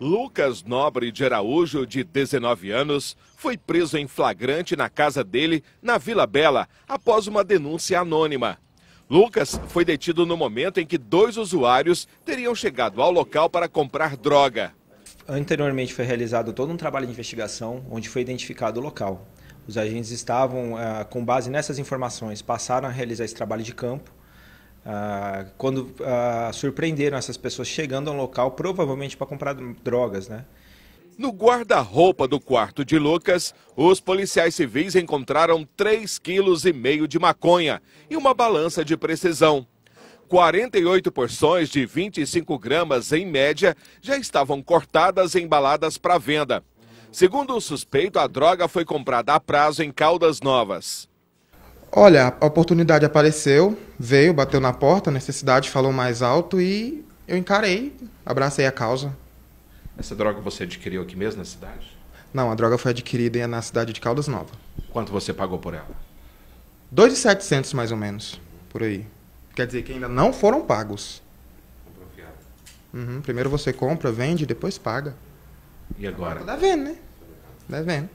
Lucas Nobre de Araújo, de 19 anos, foi preso em flagrante na casa dele, na Vila Bela, após uma denúncia anônima. Lucas foi detido no momento em que dois usuários teriam chegado ao local para comprar droga. Anteriormente foi realizado todo um trabalho de investigação, onde foi identificado o local. Os agentes estavam, ah, com base nessas informações, passaram a realizar esse trabalho de campo ah, quando ah, surpreenderam essas pessoas chegando ao local, provavelmente para comprar drogas, né? No guarda-roupa do quarto de Lucas, os policiais civis encontraram 3,5 kg de maconha e uma balança de precisão. 48 porções de 25 gramas em média já estavam cortadas e embaladas para venda. Segundo o suspeito, a droga foi comprada a prazo em Caldas Novas. Olha, a oportunidade apareceu, veio, bateu na porta, a necessidade falou mais alto e eu encarei, abracei a causa. Essa droga você adquiriu aqui mesmo na cidade? Não, a droga foi adquirida na cidade de Caldas Nova. Quanto você pagou por ela? 2,700 mais ou menos, por aí. Quer dizer que ainda não foram pagos. Uhum, primeiro você compra, vende, depois paga. E agora? Tá devendo, né? Devendo.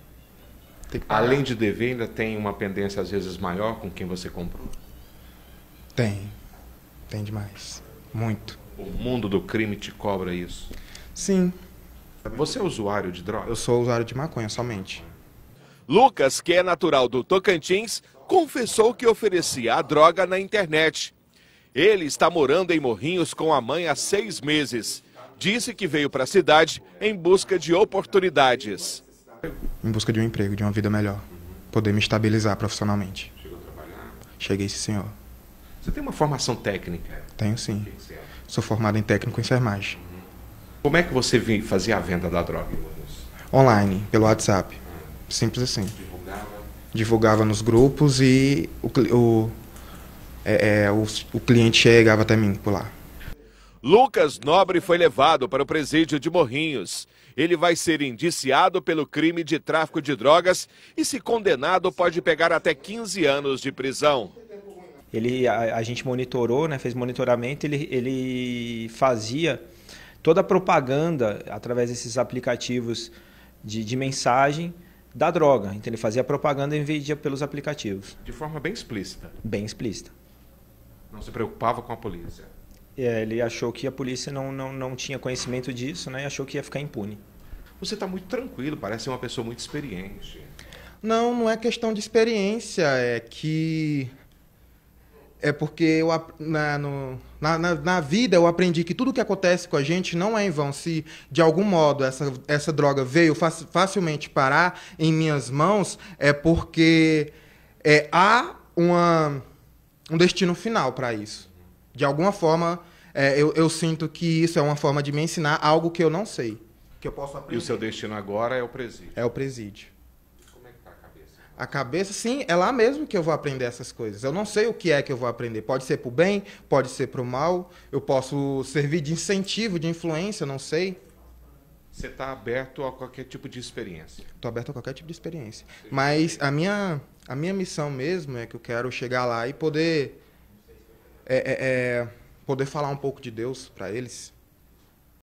Além de dever, ainda tem uma pendência às vezes maior com quem você comprou? Tem. Tem demais. Muito. O mundo do crime te cobra isso? Sim. Você é usuário de droga? Eu sou usuário de maconha somente. Lucas, que é natural do Tocantins, confessou que oferecia a droga na internet. Ele está morando em Morrinhos com a mãe há seis meses. Disse que veio para a cidade em busca de oportunidades. Em busca de um emprego, de uma vida melhor. Uhum. Poder me estabilizar profissionalmente. Chegou a trabalhar? Cheguei, sim, senhor. Você tem uma formação técnica? Tenho, sim. É? Sou formado em técnico em enfermagem. Uhum. Como é que você fazia a venda da droga, Online, pelo WhatsApp. Uhum. Simples assim. Divulgava? Divulgava nos grupos e o, o, é, é, o, o cliente chegava até mim por lá. Lucas Nobre foi levado para o presídio de Morrinhos. Ele vai ser indiciado pelo crime de tráfico de drogas e, se condenado, pode pegar até 15 anos de prisão. Ele, a, a gente monitorou, né, fez monitoramento, ele, ele fazia toda a propaganda através desses aplicativos de, de mensagem da droga. Então ele fazia propaganda e vendia pelos aplicativos. De forma bem explícita? Bem explícita. Não se preocupava com a polícia? ele achou que a polícia não, não, não tinha conhecimento disso né, e achou que ia ficar impune. Você está muito tranquilo, parece uma pessoa muito experiente. Não, não é questão de experiência, é que. É porque eu, na, no, na, na, na, vida eu aprendi que tudo que acontece com a gente não é em vão. Se de algum modo essa, essa droga veio facilmente parar em minhas mãos, é porque é, há uma, um destino final para isso. De alguma forma, é, eu, eu, sinto que isso é uma forma de me ensinar algo que eu não sei, que eu posso aprender. E o seu destino agora é o presídio. É o presídio. Como é que tá a cabeça? A cabeça, sim, é lá mesmo que eu vou aprender essas coisas. Eu não sei o que é que eu vou aprender. Pode ser pro bem, pode ser pro mal. Eu posso servir de incentivo, de influência, não sei. Você está aberto a qualquer tipo de experiência? Estou aberto a qualquer tipo de experiência. Mas a minha, a minha missão mesmo é que eu quero chegar lá e poder é, é, é, poder falar um pouco de Deus para eles,